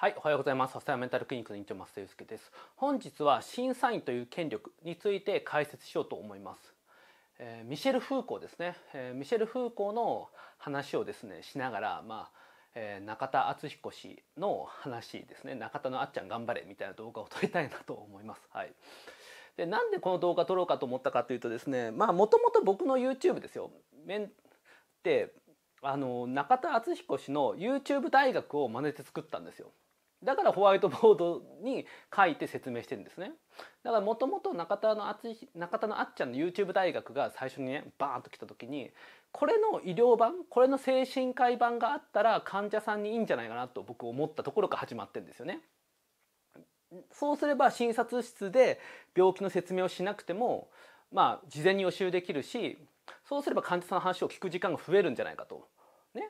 はい、おはようございます。笹山メンタルクリニックの院長松田祐介です。本日は審査員という権力について解説しようと思います。えー、ミシェル・フーコーですね、えー、ミシェル・フーコーの話をですねしながら、まあえー、中田敦彦氏の話ですね中田のあっちゃん頑張れみたいな動画を撮りたいなと思います。はい、でなんでこの動画撮ろうかと思ったかというとですねまあもともと僕の YouTube ですよ。メンってあの中田敦彦氏の YouTube 大学を真似て作ったんですよ。だからホワイトボードに書いて説明してるんですね。だからもともと中田のあつ中田のあっちゃんの YouTube 大学が最初にねバーンと来た時にこれの医療版これの精神科医版があったら患者さんにいいんじゃないかなと僕思ったところから始まってるんですよね。そうすれば診察室で病気の説明をしなくてもまあ事前に予習できるしそうすれば患者さんの話を聞く時間が増えるんじゃないかとね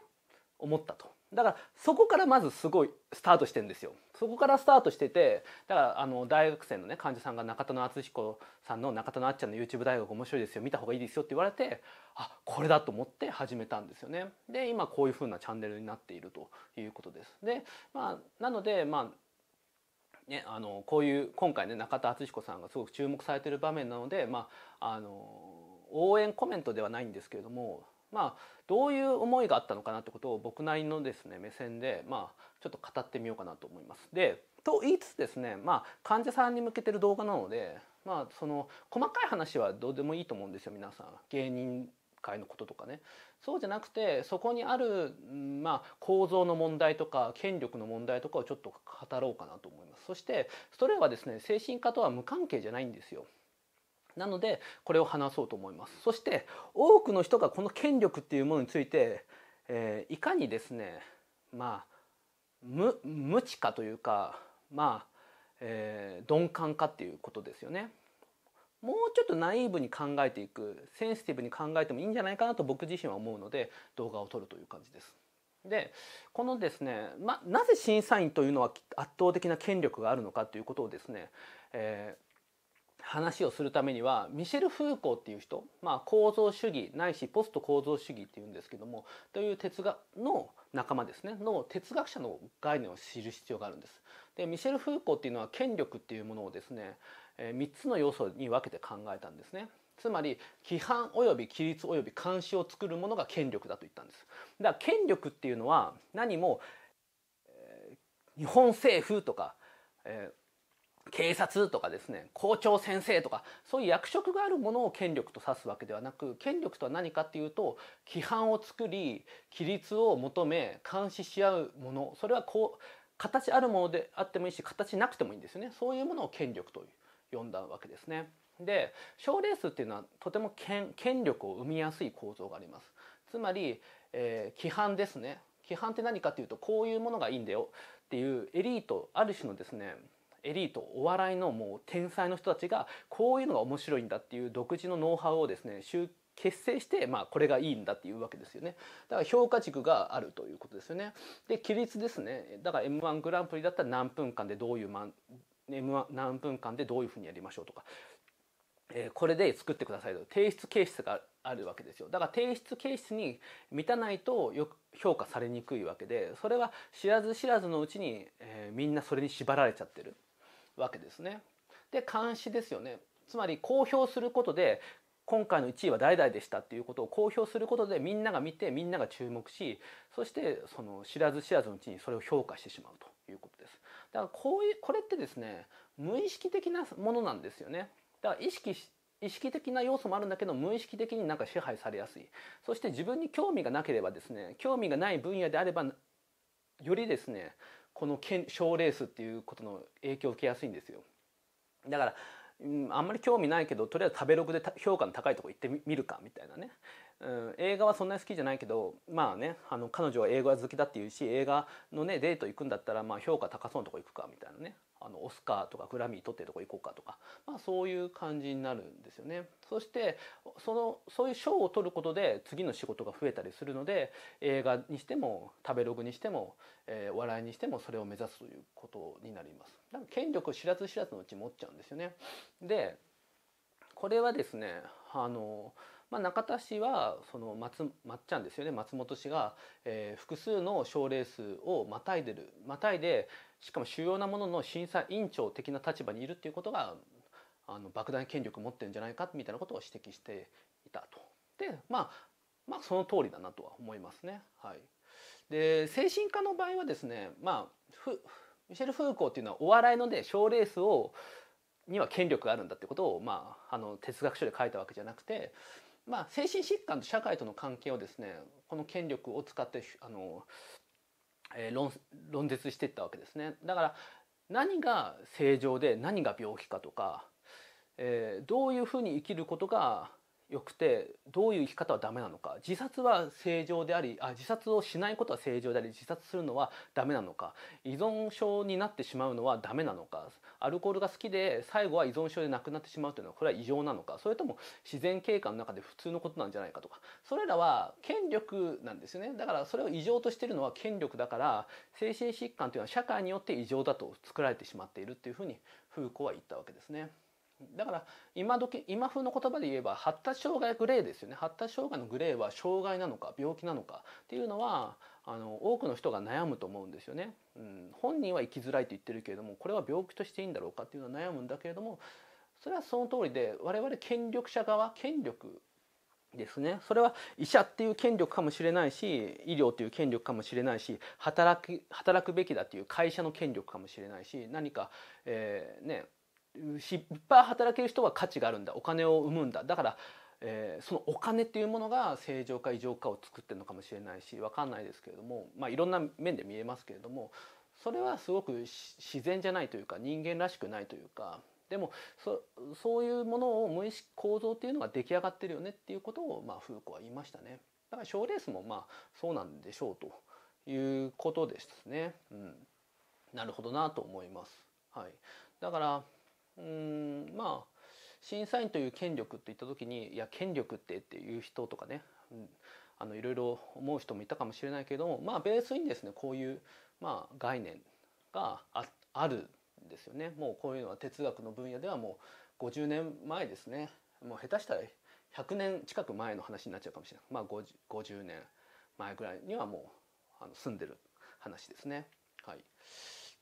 思ったと。だからそこからまずすごいスタートしてんですよそこからスタートしててだからあの大学生のね患者さんが中田敦彦さんの中田のあっちゃんの YouTube 大学面白いですよ見た方がいいですよって言われてあこれだと思って始めたんですよねで今こういうふうなチャンネルになっているということですでまあなのでまあね、あのこういう今回ね中田敦彦さんがすごく注目されてる場面なので、まあ、あの応援コメントではないんですけれどもまあどういう思いがあったのかなってことを僕なりのですね目線でまあちょっと語ってみようかなと思います。でと言いつつですねまあ患者さんに向けてる動画なのでまあその細かい話はどうでもいいと思うんですよ皆さん芸人会のこととかねそうじゃなくてそこにある、まあ、構造の問題とか権力の問題とかをちょっと語ろうかなと思いますそしてそれはですね精神科とは無関係じゃないんですよなのでこれを話そうと思いますそして多くの人がこの権力っていうものについて、えー、いかにですねまあ無無知かというかまあ、えー、鈍感かっていうことですよね。もうちょっとナイーブに考えていくセンシティブに考えてもいいんじゃないかなと僕自身は思うので動画を撮るという感じです。でこのですね、ま、なぜ審査員というのは圧倒的な権力があるのかということをですね、えー、話をするためにはミシェル・フーコーっていう人、まあ、構造主義ないしポスト構造主義っていうんですけどもという哲学の仲間ですねの哲学者の概念を知る必要があるんです。でミシェル・フーコーっていうのは権力っていうものをですね、えー、3つの要素に分けて考えたんですね。つまり規範及び規律及び監視を作るものが権力だと言ったんです。だから権力っていうのは何も、えー、日本政府とか、えー警察とかですね校長先生とかそういう役職があるものを権力と指すわけではなく権力とは何かっていうと規範を作り規律を求め監視し合うものそれはこう形あるものであってもいいし形なくてもいいんですよねそういうものを権力と呼んだわけですね。で賞レースっていうのはとても権権力を生みやすい構造があります。つまり、えー、規範ですね規範って何かっていうとこういうものがいいんだよっていうエリートある種のですねエリートお笑いのもう天才の人たちがこういうのが面白いんだっていう独自のノウハウをですね結成して、まあ、これがいいんだっていうわけですよね。だから評価軸があるということですよね。で、規律ですね。だから M1 グランプリだったら何分間でどういう、ま、M1 何分間でどういうふうにやりましょうとか、えー、これで作ってくださいと。提出形式があるわけですよ。だから提出形式に満たないとよく評価されにくいわけで、それは知らず知らずのうちに、えー、みんなそれに縛られちゃってる。わけですね。で監視ですよねつまり公表することで今回の1位は代々でしたっていうことを公表することでみんなが見てみんなが注目しそしてその知らず知らずのうちにそれを評価してしまうということですだからこういうこれってですね無意識的なものなんですよねだから意識意識的な要素もあるんだけど無意識的になんか支配されやすいそして自分に興味がなければですね興味がない分野であればよりですねこの賞レースっていうことの影響を受けやすいんですよだから、うん、あんまり興味ないけどとりあえず食べログで評価の高いとこ行ってみるかみたいなね、うん、映画はそんなに好きじゃないけどまあねあの彼女は映画好きだっていうし映画のねデート行くんだったらまあ評価高そうなとこ行くかみたいなねあのオスカーとかグラミー取ってるとこ行こうかとか、まあ、そういう感じになるんですよね。そしてそのそういう賞を取ることで次の仕事が増えたりするので映画にしても食べログにしても、えー、笑いにしてもそれを目指すということになります。だから権力知らず知らずのうち持っちゃうんですよね。でこれはですねあのまあ、中田氏はその松まっちゃんですよね松本氏が、えー、複数の賞レースをまたいでるまたいでしかも主要なものの審査委員長的な立場にいるっていうことがあの莫大な権力を持ってるんじゃないかみたいなことを指摘していたと。でまあまあその通りだなとは思いますね。はい、で精神科の場合はですね、まあ、ふミシェル・フーコーっていうのはお笑いので賞レースをには権力があるんだってことを、まあ、あの哲学書で書いたわけじゃなくてまあ、精神疾患と社会との関係をですねこの権力を使ってあの、えー、論論説していったわけですね。だから何が正常で何が病気かとか、えー、どういうふうに生きることが良くてどういう生き方はダメなのか自殺は正常でありあ自殺をしないことは正常であり自殺するのはダメなのか依存症になってしまうのはダメなのかアルコールが好きで最後は依存症で亡くなってしまうというのはこれは異常なのかそれとも自然経過の中で普通のことなんじゃないかとかそれらは権力なんですよねだからそれを異常としてるのは権力だから精神疾患というのは社会によって異常だと作られてしまっているというふうにフーコは言ったわけですね。だから今時今風の言葉で言えば発達障害グレーですよね発達障害のグレーは障害なのか病気なのかっていうのはあの多くの人が悩むと思うんですよね、うん、本人は生きづらいと言ってるけれどもこれは病気としていいんだろうかっていうのは悩むんだけれどもそれはその通りで我々権力者側権力ですねそれは医者っていう権力かもしれないし医療っていう権力かもしれないし働き働くべきだっていう会社の権力かもしれないし何か、えー、ねいっぱい働ける人は価値があるんだお金を生むんだだから、えー、そのお金っていうものが正常か異常かを作ってるのかもしれないし分かんないですけれども、まあ、いろんな面で見えますけれどもそれはすごく自然じゃないというか人間らしくないというかでもそそういうものを無意識構造っていうのが出来上がってるよねっていうことを、まあ、フーコは言いましたね。だから賞レースもまあそうなんでしょうということですね。うん、なるほどなと思います。はい、だからうんまあ審査員という権力といった時にいや権力ってっていう人とかね、うん、あのいろいろ思う人もいたかもしれないけどもまあベースにですねこういう、まあ、概念がああるんですよね。もうこういうのは哲学の分野ではもう50年前ですねもう下手したら100年近く前の話になっちゃうかもしれない、まあ50、50, 年前ぐらいにはもうあの住んでる話ですね。はい、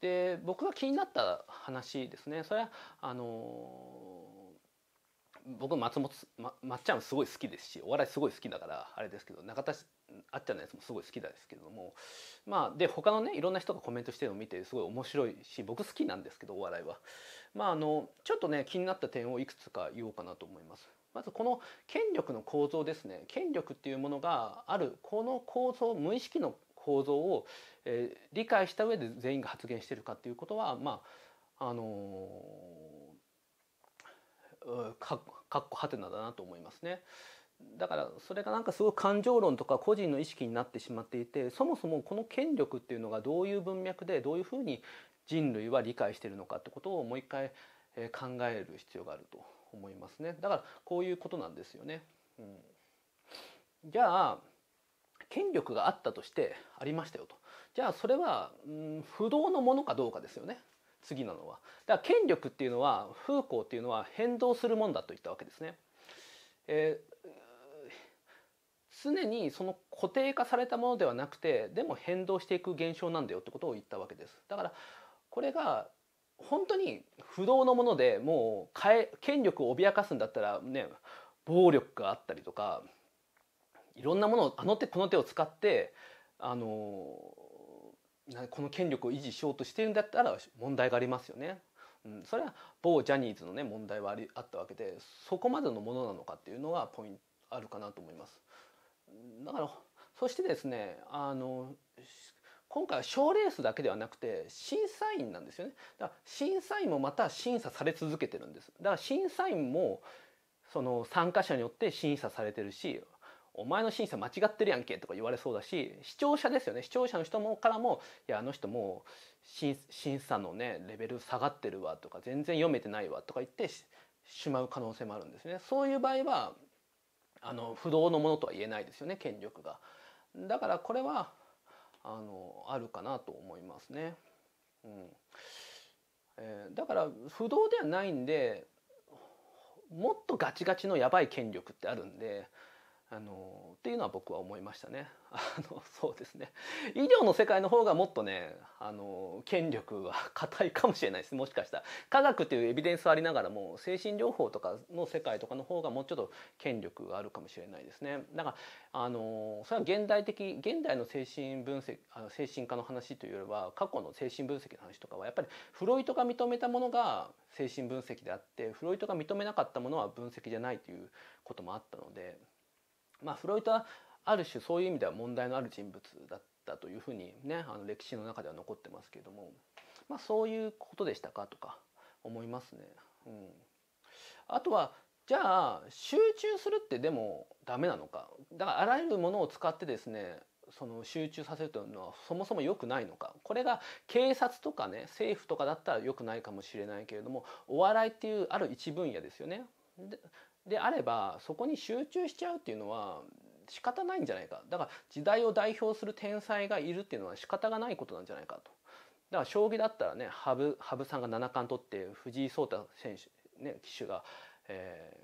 で僕が気になった話ですねそれはあの僕松本ままっちゃんすごい好きですしお笑いすごい好きだからあれですけど中田あっちゃんのやつもすごい好きなんですけどもまあで他のねいろんな人がコメントしてるのを見てすごい面白いし僕好きなんですけどお笑いはまああのちょっとね気になった点をいくつか言おうかなと思いますまずこの権力の構造ですね権力っていうものがあるこの構造無意識の構造を、えー、理解した上で全員が発言してるかっていうことはまああのー、かっこはてなだなと思いますね。だからそれがなんかすごい感情論とか個人の意識になってしまっていてそもそもこの権力っていうのがどういう文脈でどういうふうに人類は理解しているのかってことをもう一回考える必要があると思いますねだからこういうことなんですよね。うん、じゃあ権力があったとしてありましたよとじゃあそれは、うん、不動のものかどうかですよね次なのはだから権力っていうのは風向っていうのは変動するもんだと言ったわけですね、えー、常にその固定化されたものではなくてでも変動していく現象なんだよってことを言ったわけですだからこれが本当に不動のものでもう変え権力を脅かすんだったらね暴力があったりとかいろんなものをあの手この手を使ってあのこの権力を維持しようとしているんだったら問題がありますよね。うん、それは某ジャニーズのね問題はありあったわけでそこまでのものなのかっていうのがポイントあるかなと思います。だからそしてですねあの今回は賞レースだけではなくて審査員なんですよねだから審査員もまた審査され続けてるんですだから審査員もその参加者によって審査されてるしお前の審査間違ってるやんけ」とか言われそうだし視聴者ですよね視聴者の人もからも「いやあの人もう審査のねレベル下がってるわ」とか「全然読めてないわ」とか言ってしまう可能性もあるんですね。そういう場合はあの不動のものとは言えないですよね権力が。だからこれはあのあるかなと思いますね。うんえー、だから不動ではないんでもっとガチガチのやばい権力ってあるんであのっていうのは僕は思いましたね。あのそうですね医療の世界の方がもっとねあの権力は硬いかもしれないですもしかしたら科学というエビデンスはありながらも精神療法とかの世界とかの方がもうちょっと権力があるかもしれないですね。だからあのそれは現代的現代の精神分析あの精神科の話というよりは過去の精神分析の話とかはやっぱりフロイトが認めたものが精神分析であってフロイトが認めなかったものは分析じゃないということもあったので。まあ、フロイトはある種そういう意味では問題のある人物だったというふうにねあの歴史の中では残ってますけれども、まあ、そういうことでしたかとか思いますね。うん、あとはじゃあ集中するってでもダメなのかだからあらゆるものを使ってですねその集中させるというのはそもそも良くないのかこれが警察とかね政府とかだったら良くないかもしれないけれどもお笑いっていうある一分野ですよね。であればそこに集中しちゃうっていうのは仕方ないんじゃないかだから時代を代表する天才がいるっていうのは仕方がないことなんじゃないかとだから将棋だったらね羽生さんが七冠取って藤井聡太選手、ね、騎手が、え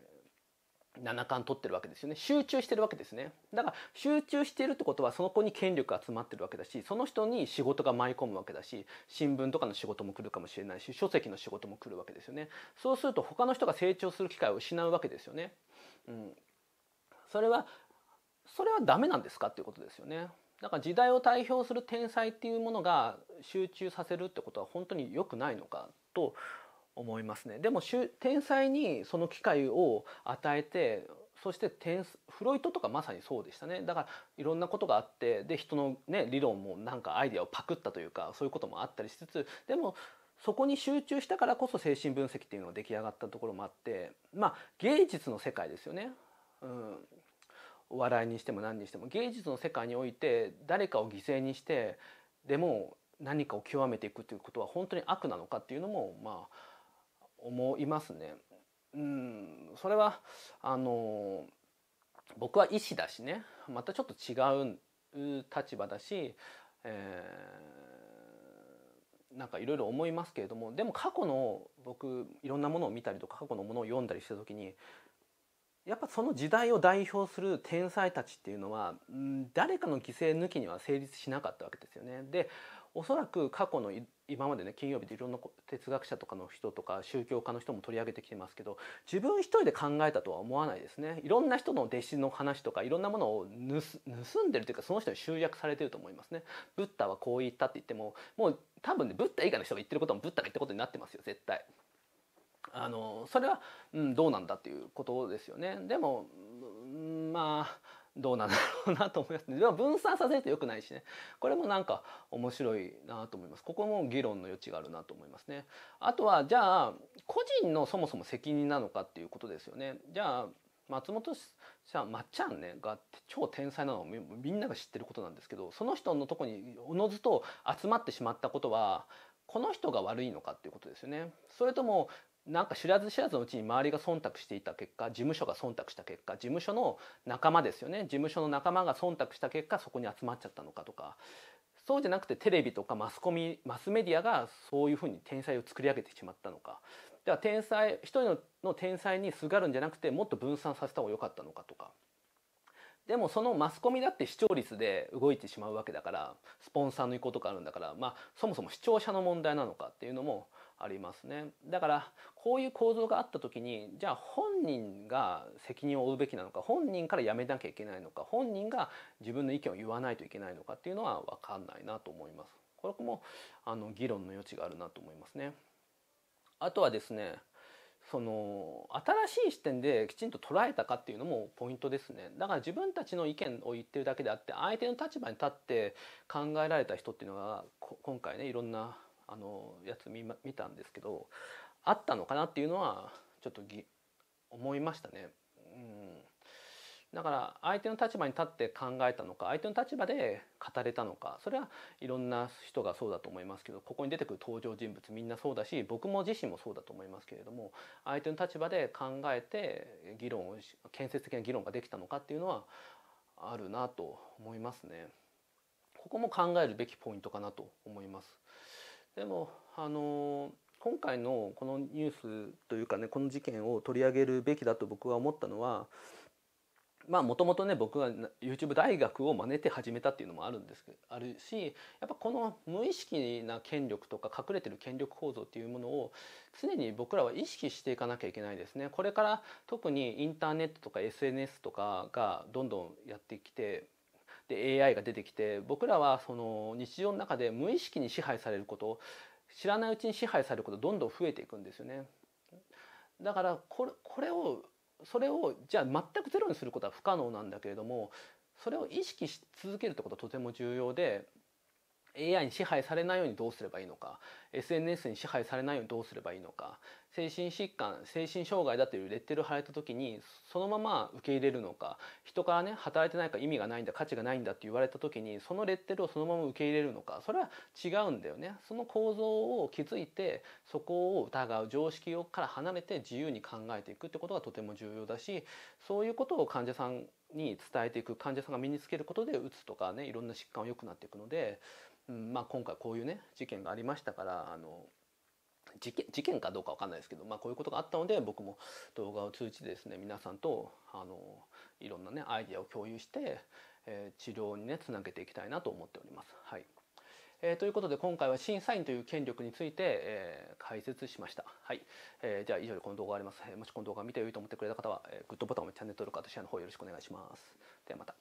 七冠取ってるわけですよね集中してるわけですねだから集中してるってことはその子に権力が集まってるわけだしその人に仕事が舞い込むわけだし新聞とかの仕事も来るかもしれないし書籍の仕事も来るわけですよねそうすると他の人が成長する機会を失うわけですよね、うん、それはそれはダメなんですかっていうことですよねだから時代を代表する天才っていうものが集中させるってことは本当に良くないのかと思いますね。でも天才にその機会を与えてそしてフロイトとかまさにそうでしたねだからいろんなことがあってで人の、ね、理論もなんかアイデアをパクったというかそういうこともあったりしつつでもそこに集中したからこそ精神分析っていうのが出来上がったところもあってまあ芸術の世界ですよね。うんお笑いにしても何にしても芸術の世界において誰かを犠牲にしてでも何かを極めていくということは本当に悪なのかっていうのもまあ思いますね。うんそれはあの僕は医師だしねまたちょっと違う立場だし、えー、なんかいろいろ思いますけれどもでも過去の僕いろんなものを見たりとか過去のものを読んだりした時にやっぱその時代を代表する天才たちっていうのは、うん、誰かの犠牲抜きには成立しなかったわけですよね。でおそらく過去の今までね金曜日でいろんな哲学者とかの人とか宗教家の人も取り上げてきてますけど自分一人で考えたとは思わないですねいろんな人の弟子の話とかいろんなものを盗んでるというかその人に集約されてると思いますねブッダはこう言ったって言ってももう多分ねブッダ以外の人が言ってることもブッダが言ったことになってますよ絶対あのそれは、うん、どうなんだっていうことですよねでも、うん、まあどうなんだろうなと思いますね。で分散させると良くないしね。これもなんか面白いなと思います。ここも議論の余地があるなと思いますね。あとはじゃあ個人のそもそも責任なのかっていうことですよね。じゃあ松本さんまっちゃんねが超天才なのみんなが知ってることなんですけどその人のとこにおのずと集まってしまったことはこの人が悪いのかっていうことですよね。それともなんか知らず知らずのうちに周りが忖度していた結果事務所が忖度した結果事務所の仲間ですよね事務所の仲間が忖度した結果そこに集まっちゃったのかとかそうじゃなくてテレビとかマスコミマスメディアがそういうふうに天才を作り上げてしまったのかでは天才一人の天才にすがるんじゃなくてもっと分散させた方が良かったのかとかでもそのマスコミだって視聴率で動いてしまうわけだからスポンサーの意向とかあるんだからまあそもそも視聴者の問題なのかっていうのもありますねだからこういう構造があった時にじゃあ本人が責任を負うべきなのか本人からやめなきゃいけないのか本人が自分の意見を言わないといけないのかっていうのは分かんないなと思います。これもあの議論の余地があるなと思いますね。あとはですねその新しい視点できちんと捉えたかっていうのもポイントですねだから自分たちの意見を言ってるだけであって相手の立場に立って考えられた人っていうのが今回ねいろんなあのやつ見見たんですけどあったのかなっていうのはちょっとぎ思いましたね。うんだから相手の立場に立って考えたのか相手の立場で語れたのかそれはいろんな人がそうだと思いますけどここに出てくる登場人物みんなそうだし僕も自身もそうだと思いますけれども相手の立場で考えて議論を建設的な議論ができたのかっていうのはあるなと思いますね。ここも考えるべきポイントかなと思います。でもあの今回のこのニュースというかねこの事件を取り上げるべきだと僕は思ったのはまあもともとね僕は YouTube 大学を真似て始めたっていうのもあるんですあるしやっぱこの無意識な権力とか隠れてる権力構造っていうものを常に僕らは意識していかなきゃいけないですね。これから特にインターネットとか SNS とかがどんどんやってきてで AI が出てきて僕らはその日常の中で無意識に支配されること知らないうちに支配されることどんどん増えていくんですよね。だからこれこれをそれをじゃあ全くゼロにすることは不可能なんだけれどもそれを意識し続けるってことはとても重要で AI に支配されないようにどうすればいいのか SNS に支配されないようにどうすればいいのか精神疾患精神障害だというレッテルを貼られた時にそのまま受け入れるのか人からね働いてないから意味がないんだ価値がないんだって言われた時にそのレッテルをそのまま受け入れるのかそれは違うんだよね。その構造を築いてそこを疑う常識をから離れて自由に考えていくってことがとても重要だしそういうことを患者さんに伝えていく患者さんが身につけることでうつとかねいろんな疾患は良くなっていくので、うんまあ、今回こういうね事件がありましたからあの事件事件かどうか分かんないですけど、まあ、こういうことがあったので僕も動画を通じてですね皆さんとあのいろんなねアイディアを共有して、えー、治療にねつなげていきたいなと思っております。はいえー、ということで今回は審査員という権力について、えー、解説しました。はい、えー、じゃあ以上でこの動画終わります。もしこの動画を見て良いと思ってくれた方は、えグッドボタンもチャンネル登録、私との方よろしくお願いします。ではまた。